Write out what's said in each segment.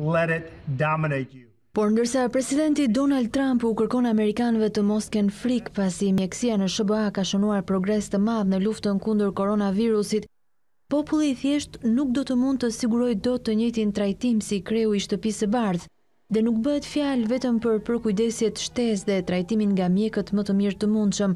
let it dominate you. Por ndërsa presidenti Donald Trump u kërkon amerikanëve të mos ken frik pasi mjekësia në SBA ka shënuar progres të madh në luftën kundër koronavirusit, populli i thjesht nuk do të mund të sigurojë dot të njëjtin trajtim si kreu i shtëpisë së bardhë dhe nuk bëhet fjalë vetëm për përkujdesjet shtesë dhe trajtimin nga mjekët më të mirë të mundshëm,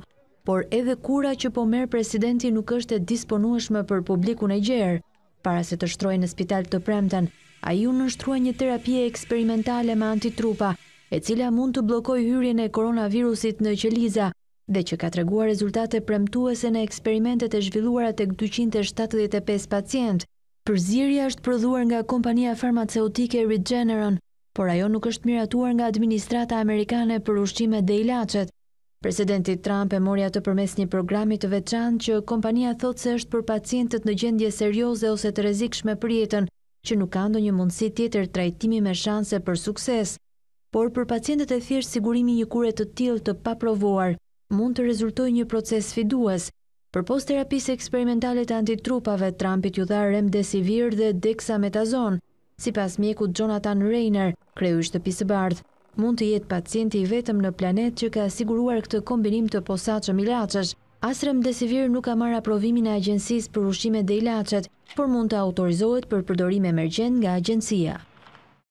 por edhe kura që po merr presidenti nuk është e disponueshme për publikun e gjerë, para se të shtrojë në spital të premten, a ju nështrua një terapie eksperimentale me antitrupa, e cila mund të blokoj hyrjen e koronavirusit në qeliza, dhe që ka treguar rezultate premtuese në eksperimentet e zhvilluarat e këtë 275 pacient. Përzirja është prodhuar nga kompania farmaceutike Regeneron, por ajo nuk është miratuar nga administrata amerikane për ushqime dhe ilacet. Presidenti Trump e morja të përmes një programit të veçan që kompania thotë se është për pacientët në gjendje serioze ose të rezikshme për jetën, që nuk kando një mundësi tjetër trajtimi me shanse për sukses, por për pacientet e thjesht sigurimi një kure të tilë të paprovuar mund të rezultoj një proces fiduas, për post terapis eksperimentalet antitrupave, trampit ju dha remdesivir dhe deksametazon, si pas mjeku Jonathan Rayner, kreju ishte pisë bardh, mund të jetë pacienti vetëm në planet që ka siguruar këtë kombinim të posaqë milacësh, Asrem Desivir nuk ka marra provimin e agjensis për ushqime dhe ilacet, por mund të autorizohet për përdorim emergent nga agjensia.